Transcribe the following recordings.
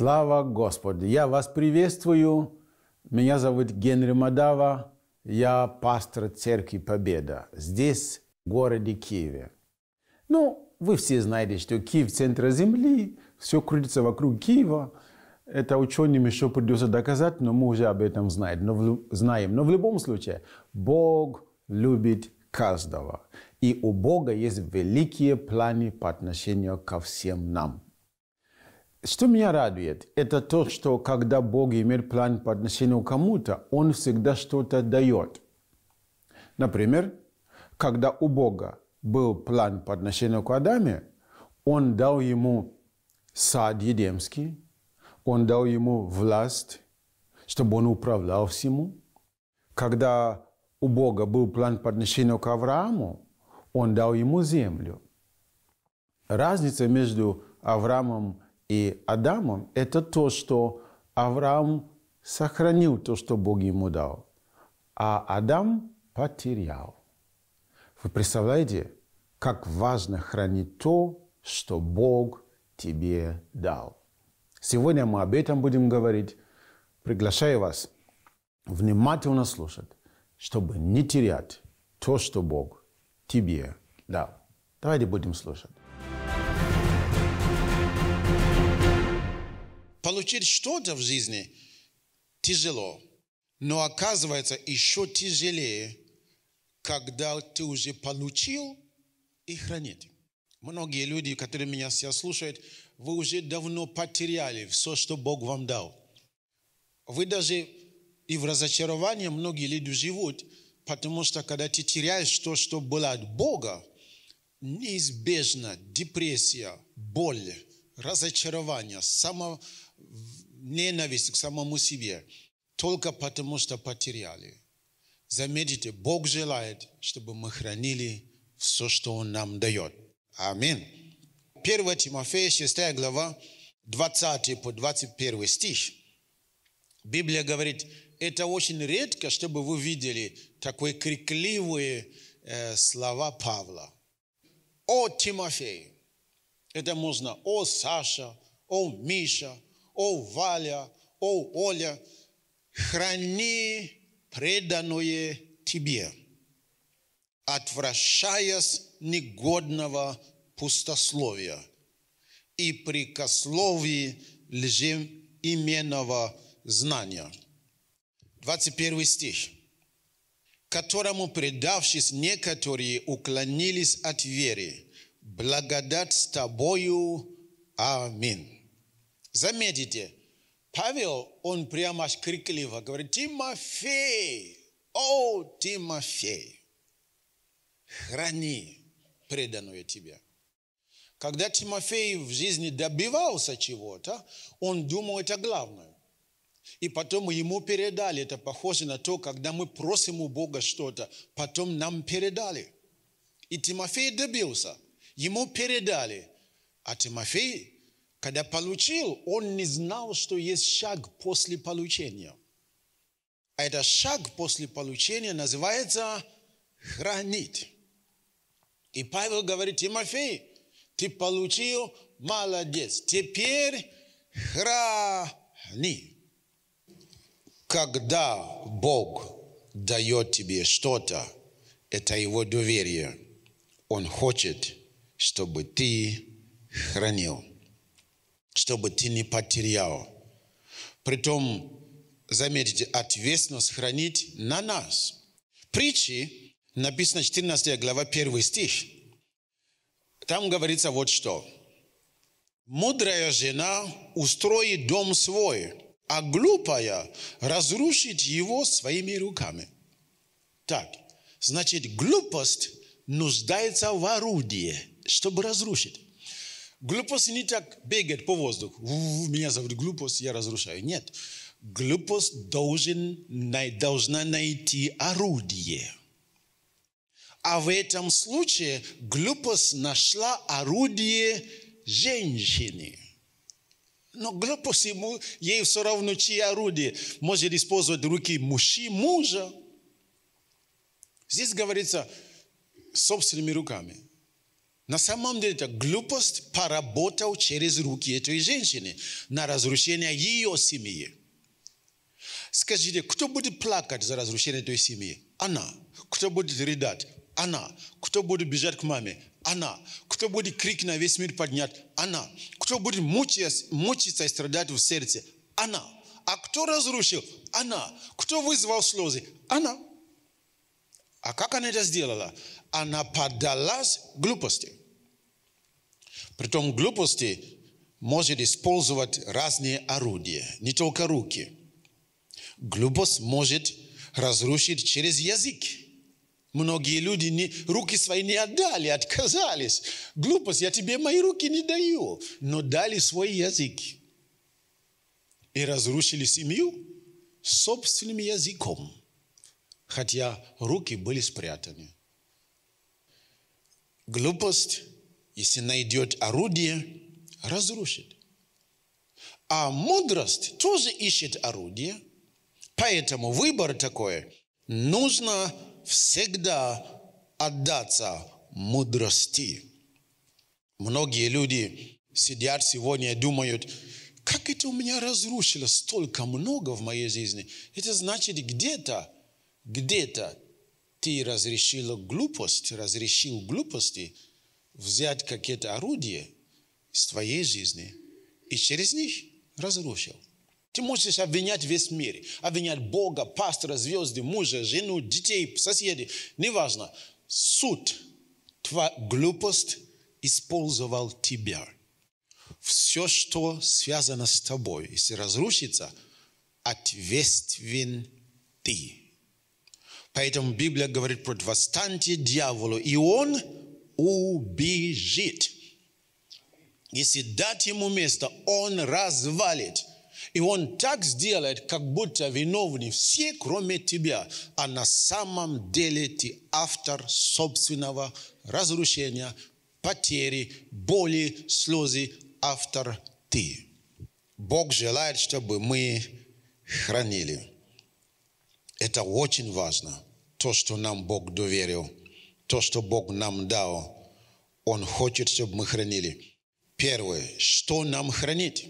Слава Господу! Я вас приветствую. Меня зовут Генри Мадава. Я пастор Церкви Победа. Здесь, в городе Киеве. Ну, вы все знаете, что Киев – центр Земли. Все крутится вокруг Киева. Это ученым еще придется доказать, но мы уже об этом знаем. Но в, знаем. Но в любом случае, Бог любит каждого. И у Бога есть великие планы по отношению ко всем нам. Что меня радует, это то, что когда Бог имеет план по отношению к кому-то, Он всегда что-то дает. Например, когда у Бога был план по отношению к Адаме, Он дал ему сад едемский, Он дал ему власть, чтобы он управлял всему. Когда у Бога был план по отношению к Аврааму, Он дал ему землю. Разница между Авраамом и Адамом, это то, что Авраам сохранил то, что Бог ему дал, а Адам потерял. Вы представляете, как важно хранить то, что Бог тебе дал. Сегодня мы об этом будем говорить. Приглашаю вас внимательно слушать, чтобы не терять то, что Бог тебе дал. Давайте будем слушать. Получить что-то в жизни тяжело. Но оказывается еще тяжелее, когда ты уже получил и хранит. Многие люди, которые меня сейчас слушают, вы уже давно потеряли все, что Бог вам дал. Вы даже и в разочаровании многие люди живут, потому что когда ты теряешь то, что было от Бога, неизбежно депрессия, боль, разочарование, само, ненависть к самому себе только потому, что потеряли. Заметьте, Бог желает, чтобы мы хранили все, что Он нам дает. Аминь. 1 Тимофея, 6 глава, 20 по 21 стих. Библия говорит, это очень редко, чтобы вы видели такой крикливые э, слова Павла. «О, Тимофей!» Это можно «О, Саша!» «О, Миша!» о Валя, о Оля, храни преданное тебе, отвращаясь негодного пустословия и прикословии именного знания. 21 стих. Которому, предавшись, некоторые уклонились от веры. Благодать с тобою. Аминь. Заметьте, Павел, он прямо аж крикливо говорит, Тимофей, о, Тимофей, храни преданную тебе. Когда Тимофей в жизни добивался чего-то, он думал это главное. И потом ему передали. Это похоже на то, когда мы просим у Бога что-то, потом нам передали. И Тимофей добился. Ему передали. А Тимофей когда получил, он не знал, что есть шаг после получения. А этот шаг после получения называется хранить. И Павел говорит, Тимофей, ты получил, молодец, теперь храни. Когда Бог дает тебе что-то, это его доверие. Он хочет, чтобы ты хранил чтобы ты не потерял. Притом, заметьте, ответственность хранить на нас. Притчи, написано 14 глава, 1 стих. Там говорится вот что. «Мудрая жена устроит дом свой, а глупая разрушит его своими руками». Так, значит, глупость нуждается в орудии, чтобы разрушить. Глупость не так бегает по воздуху. Меня зовут глупость, я разрушаю. Нет. Глупость должен, должна найти орудие. А в этом случае глупость нашла орудие женщины. Но глупость ему, ей все равно, чьи орудие. Может использовать руки мужи, мужа. Здесь говорится собственными руками – на самом деле это глупость поработал через руки этой женщины на разрушение ее семьи. Скажите, кто будет плакать за разрушение этой семьи? Она. Кто будет рыдать? Она. Кто будет бежать к маме? Она. Кто будет крик на весь мир поднять? Она. Кто будет мучиться, мучиться и страдать в сердце? Она. А кто разрушил? Она. Кто вызвал слезы? Она. А как она это сделала? Она поддалась глупости. Притом глупости может использовать разные орудия, не только руки. Глупость может разрушить через язык. Многие люди не, руки свои не отдали, отказались. Глупость, я тебе мои руки не даю, но дали свой язык. И разрушили семью собственным языком, хотя руки были спрятаны. Глупость если найдет орудие, разрушит. А мудрость тоже ищет орудие, поэтому выбор такой. Нужно всегда отдаться мудрости. Многие люди сидят сегодня и думают, как это у меня разрушило столько много в моей жизни. Это значит, где-то, где-то ты разрешила глупость, разрешил глупости – взять какие-то орудия из твоей жизни и через них разрушил. Ты можешь обвинять весь мир, обвинять Бога, пастора, звезды, мужа, жену, детей, соседей, неважно. Суд, твоя глупость использовал тебя. Все, что связано с тобой, если разрушится, ответственен ты. Поэтому Библия говорит про восстание дьяволу, и он – убежит. Если дать ему место, он развалит. И он так сделает, как будто виновны все, кроме тебя. А на самом деле ты автор собственного разрушения, потери, боли, слезы, автор ты. Бог желает, чтобы мы хранили. Это очень важно, то, что нам Бог доверил – то, что Бог нам дал, Он хочет, чтобы мы хранили. Первое, что нам хранить?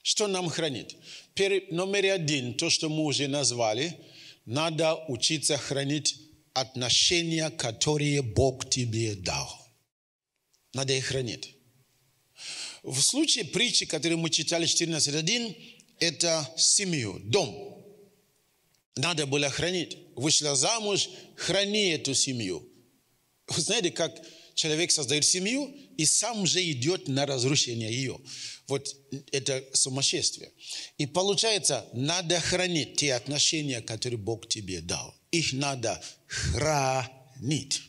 Что нам хранить? Перед, номер один, то, что мы уже назвали, надо учиться хранить отношения, которые Бог тебе дал. Надо их хранить. В случае притчи, которую мы читали 14.1, это семью, дом. Надо было хранить. Вышла замуж, храни эту семью. Вы знаете, как человек создает семью и сам же идет на разрушение ее. Вот это сумасшествие. И получается, надо хранить те отношения, которые Бог тебе дал. Их надо хранить.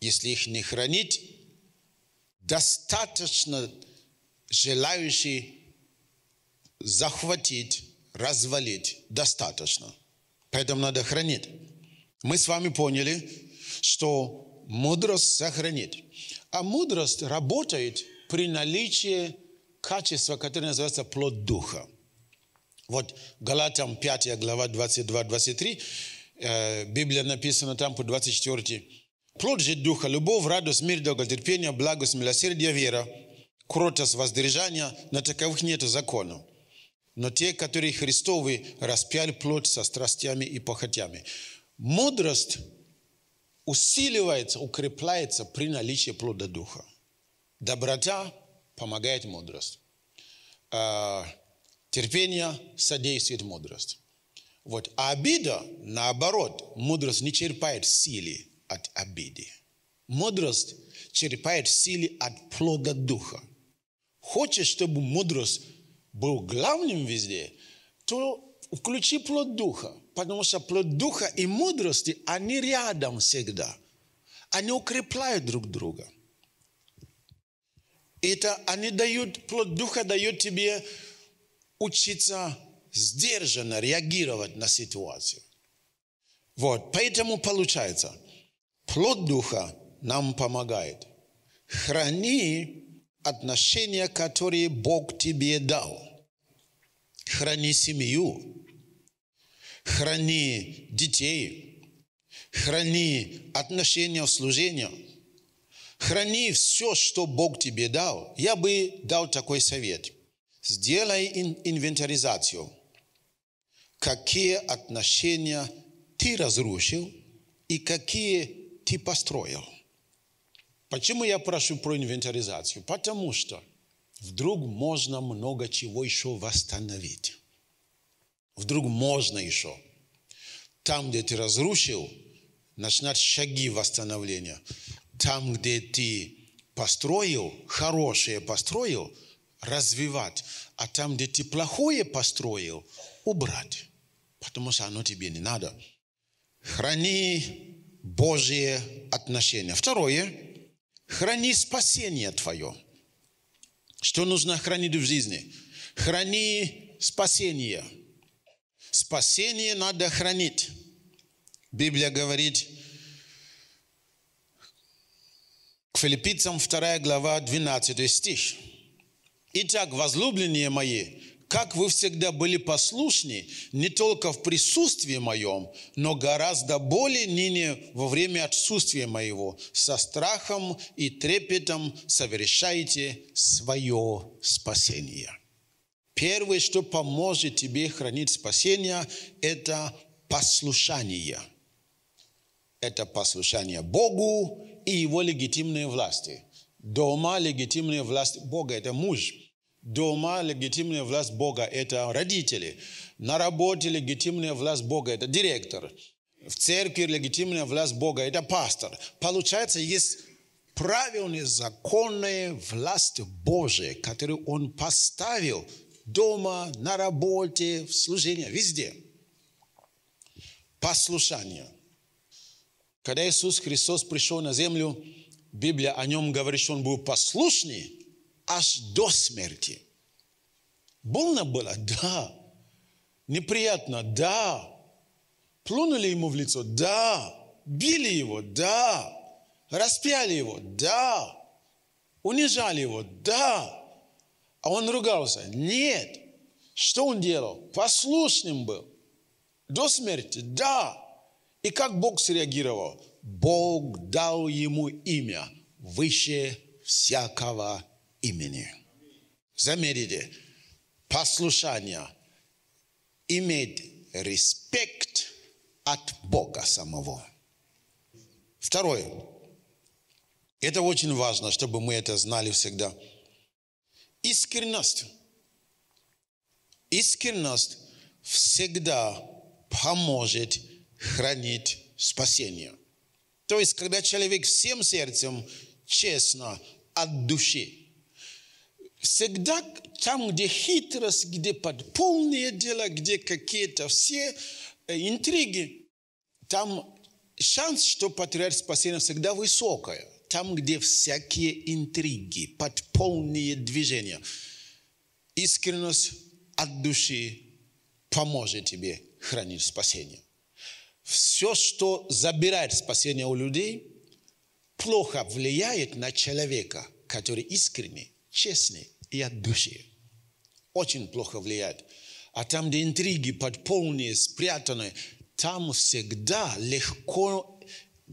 Если их не хранить, достаточно желающий захватить развалить достаточно. Поэтому надо хранить. Мы с вами поняли, что мудрость сохранить, А мудрость работает при наличии качества, которое называется плод духа. Вот Галатам 5 глава 22-23, э, Библия написана там по 24. Плод же духа, любовь, радость, мир, долготерпение, благость, милосердие, вера, кротость, воздержание, на таковых нет закона но те, которые Христовы, распяли плоть со страстями и похотями. Мудрость усиливается, укрепляется при наличии плода Духа. Доброта помогает мудрость. А, терпение содействует мудрость. Вот. А обида, наоборот, мудрость не черпает силы от обиды. Мудрость черпает силы от плода Духа. Хочешь, чтобы мудрость был главным везде, то включи плод Духа, потому что плод Духа и мудрости, они рядом всегда. Они укрепляют друг друга. Это они дают, плод Духа дает тебе учиться сдержанно реагировать на ситуацию. Вот, поэтому получается, плод Духа нам помогает. Храни отношения, которые Бог тебе дал. Храни семью, храни детей, храни отношения в служении, храни все, что Бог тебе дал. Я бы дал такой совет. Сделай инвентаризацию. Какие отношения ты разрушил и какие ты построил – Почему я прошу про инвентаризацию? Потому что вдруг можно много чего еще восстановить. Вдруг можно еще. Там, где ты разрушил, начинать шаги восстановления. Там, где ты построил, хорошее построил, развивать. А там, где ты плохое построил, убрать. Потому что оно тебе не надо. Храни Божие отношения. Второе Храни спасение твое. Что нужно хранить в жизни? Храни спасение. Спасение надо хранить. Библия говорит к филиппийцам 2 глава 12 стих. Итак, возлюбленные мои, как вы всегда были послушны, не только в присутствии моем, но гораздо более ныне во время отсутствия моего, со страхом и трепетом совершаете свое спасение. Первое, что поможет тебе хранить спасение, это послушание. Это послушание Богу и его легитимной власти. Дома легитимная власть Бога – это муж – Дома легитимная власть Бога – это родители. На работе легитимная власть Бога – это директор. В церкви легитимная власть Бога – это пастор. Получается, есть правильные законные власти Божии, которые Он поставил дома, на работе, в служении, везде. Послушание. Когда Иисус Христос пришел на землю, Библия о нем говорит, что он был послушный аж до смерти. Больно было? Да. Неприятно? Да. Плюнули ему в лицо? Да. Били его? Да. Распяли его? Да. Унижали его? Да. А он ругался? Нет. Что он делал? Послушным был. До смерти? Да. И как Бог среагировал? Бог дал ему имя выше всякого имени. Заметите, послушание имеет респект от Бога самого. Второе. Это очень важно, чтобы мы это знали всегда. Искренность. Искренность всегда поможет хранить спасение. То есть, когда человек всем сердцем честно от души Всегда там, где хитрость, где подпольные дела, где какие-то все э, интриги, там шанс, что потерять спасение, всегда высокая. Там, где всякие интриги, подпольные движения. Искренность от души поможет тебе хранить спасение. Все, что забирает спасение у людей, плохо влияет на человека, который искренний, честный, и от души. Очень плохо влияет. А там, где интриги подполные, спрятаны, там всегда легко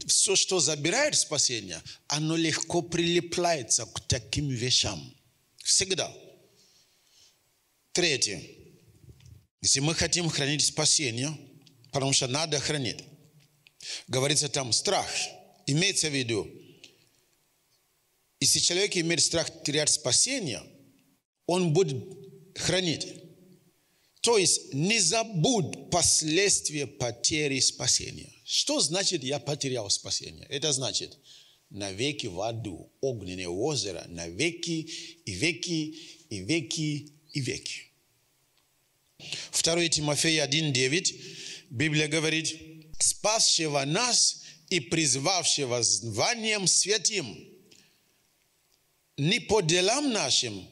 все, что забирает спасение, оно легко прилепляется к таким вещам. Всегда. Третье. Если мы хотим хранить спасение, потому что надо хранить, говорится там страх. Имеется в виду, если человек имеет страх терять спасение – он будет хранить. То есть не забудь последствия потери спасения. Что значит я потерял спасение? Это значит навеки в аду, огненное озеро, навеки и веки, и веки, и веки. 2 Тимофея 1.9 Библия говорит, спасшего нас и призвавшего званием святым, не по делам нашим,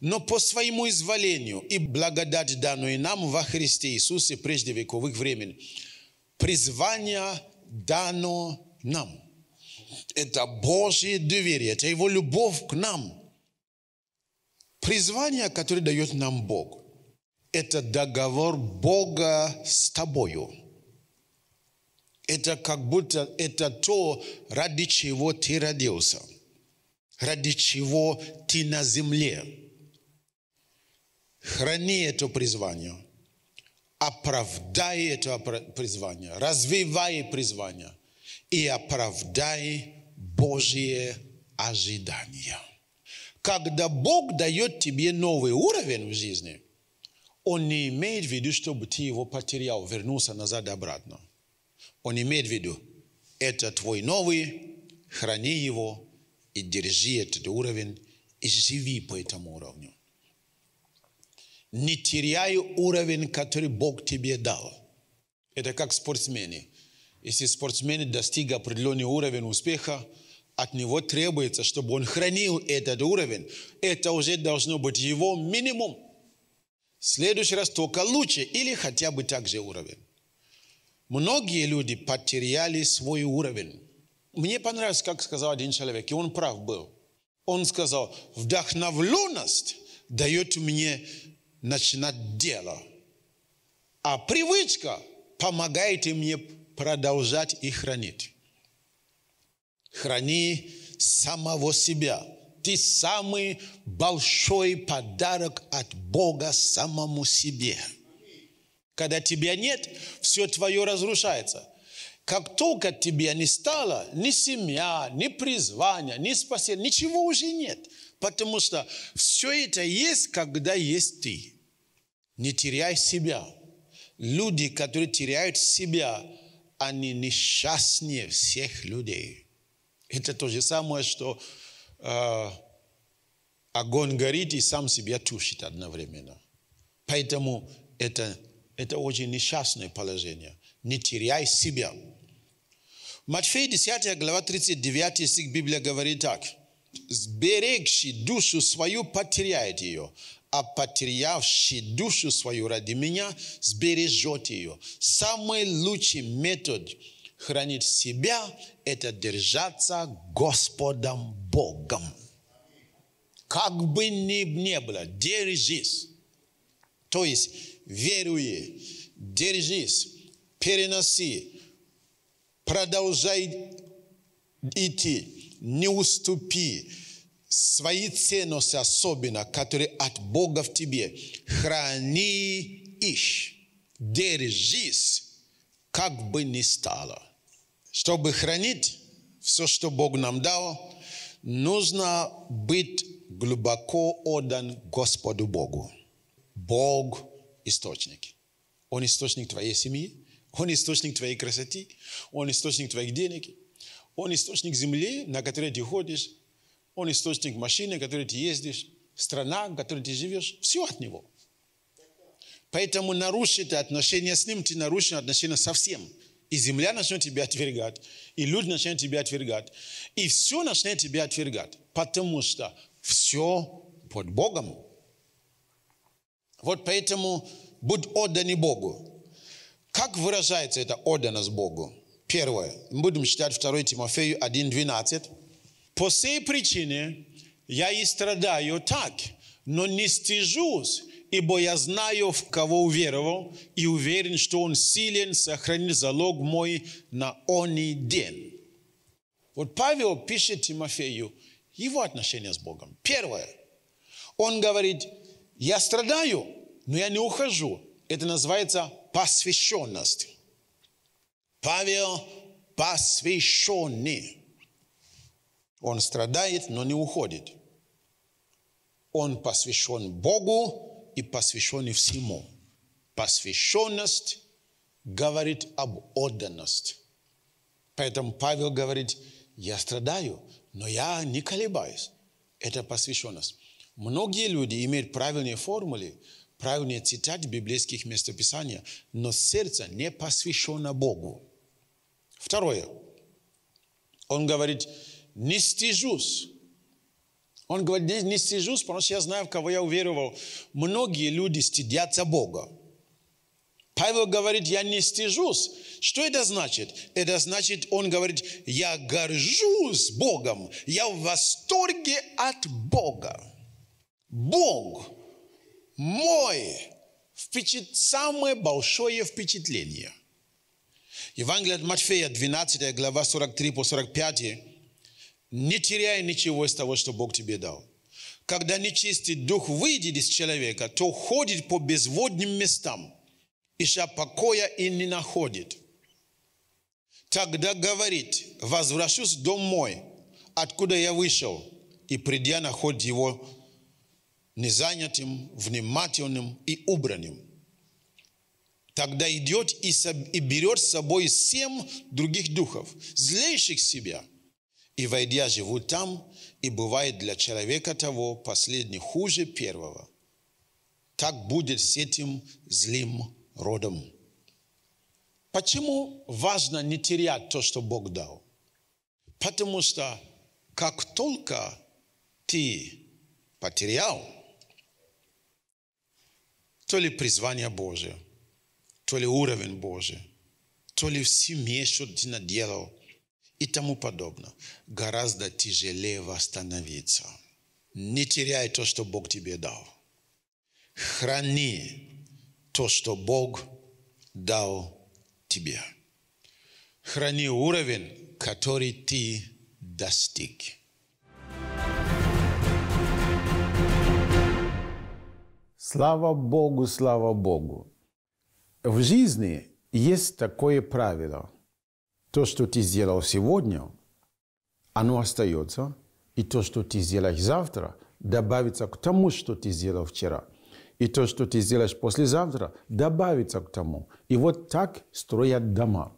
но по своему изволению и благодать, данную нам во Христе Иисусе прежде вековых времен, призвание дано нам. Это Божье доверие, это Его любовь к нам. Призвание, которое дает нам Бог, это договор Бога с тобою. Это как будто это то, ради чего ты родился, ради чего ты на земле. Храни это призвание. Оправдай это призвание. Развивай призвание. И оправдай Божье ожидание. Когда Бог дает тебе новый уровень в жизни, Он не имеет в виду, чтобы ты его потерял, вернулся назад обратно. Он имеет в виду, это твой новый, храни его и держи этот уровень и живи по этому уровню не теряй уровень, который Бог тебе дал. Это как спортсмены. Если спортсмен достиг определенный уровень успеха, от него требуется, чтобы он хранил этот уровень. Это уже должно быть его минимум. В следующий раз только лучше или хотя бы так же уровень. Многие люди потеряли свой уровень. Мне понравилось, как сказал один человек, и он прав был. Он сказал, вдохновленность дает мне начинать дело. А привычка помогает мне продолжать и хранить. Храни самого себя. Ты самый большой подарок от Бога самому себе. Когда тебя нет, все твое разрушается. Как только тебя не стало, ни семья, ни призвание, ни спасение, ничего уже нет – Потому что все это есть, когда есть ты. Не теряй себя. Люди, которые теряют себя, они несчастнее всех людей. Это то же самое, что э, огонь горит и сам себя тушит одновременно. Поэтому это, это очень несчастное положение. Не теряй себя. Матфея 10 глава 39 стих Библия говорит так – сберегший душу свою потеряет ее, а потерявший душу свою ради меня сбережет ее. Самый лучший метод хранить себя – это держаться Господом Богом. Как бы ни, ни было, держись. То есть веруй, держись, переноси, продолжай идти не уступи свои ценности особенно, которые от Бога в тебе. Храни их, держись, как бы ни стало. Чтобы хранить все, что Бог нам дал, нужно быть глубоко отдан Господу Богу. Бог – источник. Он источник твоей семьи, он источник твоей красоты, он источник твоих денег, он источник земли, на которой ты ходишь. Он источник машины, на которой ты ездишь. Страна, в которой ты живешь. Все от него. Поэтому нарушит отношения с ним, ты нарушишь отношения совсем. И земля начнет тебя отвергать, и люди начнут тебя отвергать, и все начнет тебя отвергать, потому что все под Богом. Вот поэтому будь отдан Богу. Как выражается это отданность Богу? Первое. Мы будем читать 2 Тимофею 1.12. «По сей причине я и страдаю так, но не стыжусь, ибо я знаю, в кого уверовал, и уверен, что он силен сохранить залог мой на оний день». Вот Павел пишет Тимофею его отношения с Богом. Первое. Он говорит, я страдаю, но я не ухожу. Это называется посвященность. Павел посвященный. Он страдает, но не уходит. Он посвящен Богу и посвящен всему. Посвященность говорит об отданности. Поэтому Павел говорит, я страдаю, но я не колебаюсь. Это посвященность. Многие люди имеют правильные формулы, правильные цитаты библейских местописаний, но сердце не посвящено Богу. Второе. Он говорит, не стыжусь. Он говорит, не, не стыжусь, потому что я знаю, в кого я уверовал. Многие люди стыдятся Бога. Павел говорит, я не стыжусь. Что это значит? Это значит, он говорит, я горжусь Богом. Я в восторге от Бога. Бог мой впечат... самое большое впечатление. Евангелие от Матфея, 12 глава, 43 по 45. Не теряй ничего из того, что Бог тебе дал. Когда нечистый дух выйдет из человека, то ходит по безводным местам, ища покоя и не находит. Тогда говорит, возвращусь домой, откуда я вышел, и придя находит его незанятым, внимательным и убранным тогда идет и, и берет с собой семь других духов, злейших себя. И войдя, живут там, и бывает для человека того последний хуже первого. Так будет с этим злым родом. Почему важно не терять то, что Бог дал? Потому что как только ты потерял, то ли призвание Божие – то ли уровень Божий, то ли все мешают на делал, и тому подобное. Гораздо тяжелее восстановиться. Не теряй то, что Бог тебе дал. Храни то, что Бог дал тебе. Храни уровень, который ты достиг. Слава Богу, слава Богу! В жизни есть такое правило. То, что ты сделал сегодня, оно остается. И то, что ты сделаешь завтра, добавится к тому, что ты сделал вчера. И то, что ты сделаешь послезавтра, добавится к тому. И вот так строят дома.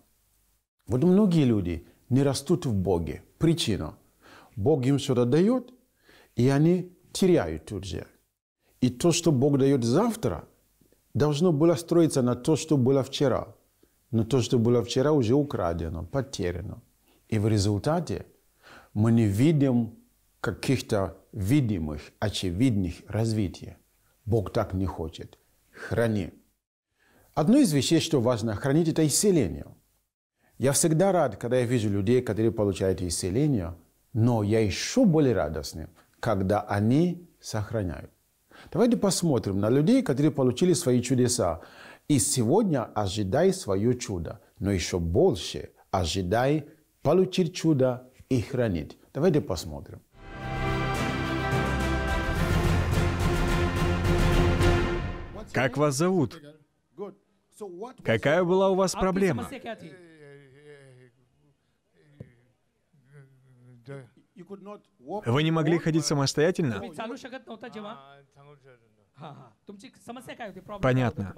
Вот многие люди не растут в Боге. Причина. Бог им что-то дает, и они теряют тут же. И то, что Бог дает завтра – должно было строиться на то, что было вчера. Но то, что было вчера, уже украдено, потеряно. И в результате мы не видим каких-то видимых, очевидных развития. Бог так не хочет. Храни. Одно из вещей, что важно хранить, это исцеление. Я всегда рад, когда я вижу людей, которые получают исцеление, но я еще более радостный, когда они сохраняют. Давайте посмотрим на людей, которые получили свои чудеса. И сегодня ожидай свое чудо, но еще больше ожидай получить чудо и хранить. Давайте посмотрим. Как вас зовут? Какая была у вас проблема? Вы не могли ходить самостоятельно? А, Понятно.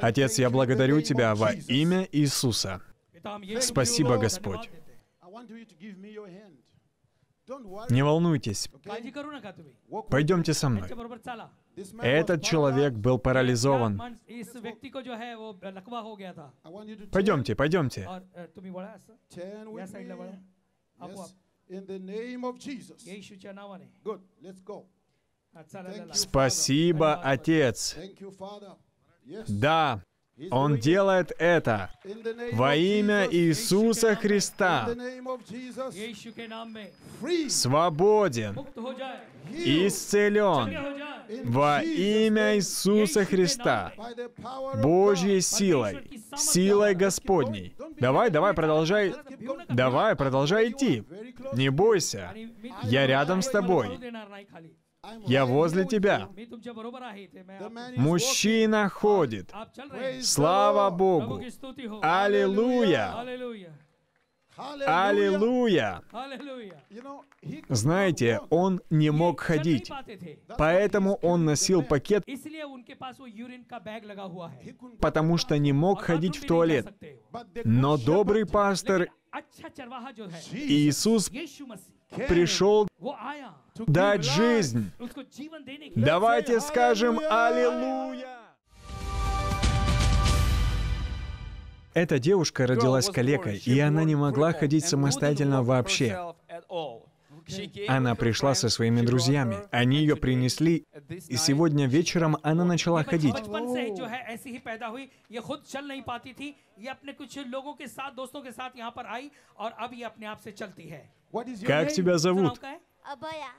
Отец, я благодарю Тебя во имя Иисуса. Спасибо, Господь. Не волнуйтесь. Пойдемте со мной. Этот человек был парализован. Пойдемте, пойдемте. Спасибо, Отец. Да, он делает это во имя Иисуса Христа. Свободен, исцелен во имя Иисуса Христа, Божьей силой, силой Господней. Давай, давай, продолжай, давай, продолжай идти. Не бойся, я рядом с тобой. Я возле тебя. Мужчина ходит. Слава Богу. Аллилуйя. Аллилуйя! Знаете, он не мог ходить, поэтому он носил пакет, потому что не мог ходить в туалет. Но добрый пастор Иисус пришел дать жизнь. Давайте скажем «Аллилуйя». Эта девушка родилась калекой, и она не могла ходить самостоятельно вообще. Она пришла со своими друзьями. Они ее принесли, и сегодня вечером она начала ходить. Как тебя зовут? Абая.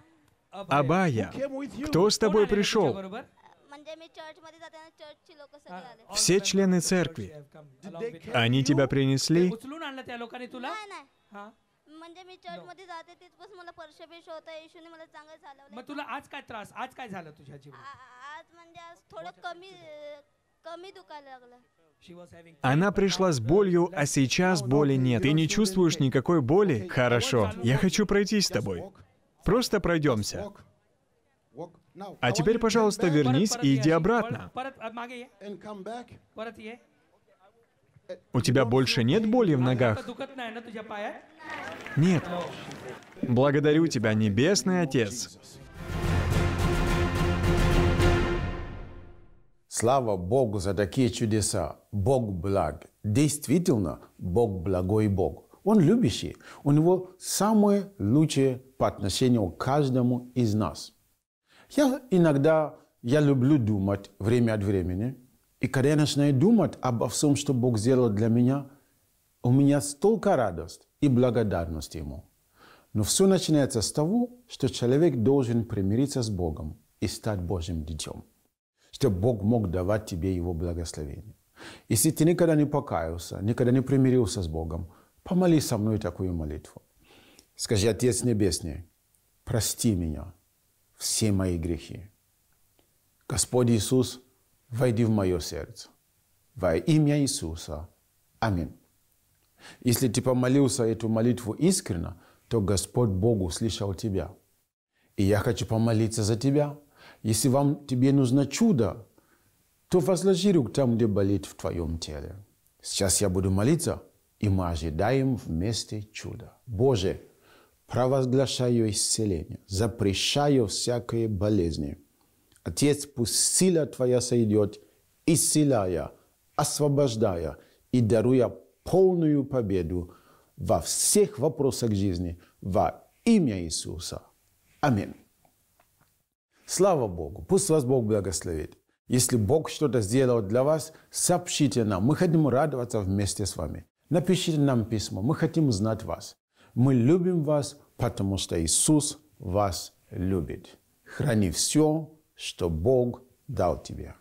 Абая. Кто с тобой пришел? Все члены церкви. Они тебя принесли? म्हणजे मी चर्च मध्ये जाते तिथपासून मला परशे बिश होता येशूने मला चांगलं झालं मग तुला आज काय त्रास आज काय झालं तुझ्या जीवनात आज म्हणजे आज थोडं कमी कमी दुखायला लागलं она пришла с болью, а сейчас боли нет. Ты не чувствуешь никакой боли? Хорошо. Я хочу пройтись с тобой. Просто пройдемся. А теперь, пожалуйста, вернись и иди обратно. У тебя больше нет боли в ногах? Нет. Благодарю тебя, Небесный Отец. Слава Богу за такие чудеса. Бог благ. Действительно, Бог благой Бог. Он любящий. У него самое лучшее по отношению к каждому из нас. Я иногда я люблю думать время от времени. И когда я начинаю думать обо всем, что Бог сделал для меня, у меня столько радости и благодарности Ему. Но все начинается с того, что человек должен примириться с Богом и стать Божьим детем чтобы Бог мог давать тебе его благословение. Если ты никогда не покаялся, никогда не примирился с Богом, помоли со мной такую молитву. Скажи, Отец Небесный, прости меня, все мои грехи. Господь Иисус, войди в мое сердце. Во имя Иисуса. Аминь. Если ты помолился эту молитву искренно, то Господь Бог услышал тебя. И я хочу помолиться за тебя – если вам, тебе нужно чудо, то возложи рук там, где болит в твоем теле. Сейчас я буду молиться, и мы ожидаем вместе чуда. Боже, провозглашаю исцеление, запрещаю всякие болезни. Отец, пусть сила Твоя сойдет, исцеляя, освобождая и даруя полную победу во всех вопросах жизни во имя Иисуса. Аминь. Слава Богу. Пусть вас Бог благословит. Если Бог что-то сделал для вас, сообщите нам. Мы хотим радоваться вместе с вами. Напишите нам письмо. Мы хотим знать вас. Мы любим вас, потому что Иисус вас любит. Храни все, что Бог дал тебе.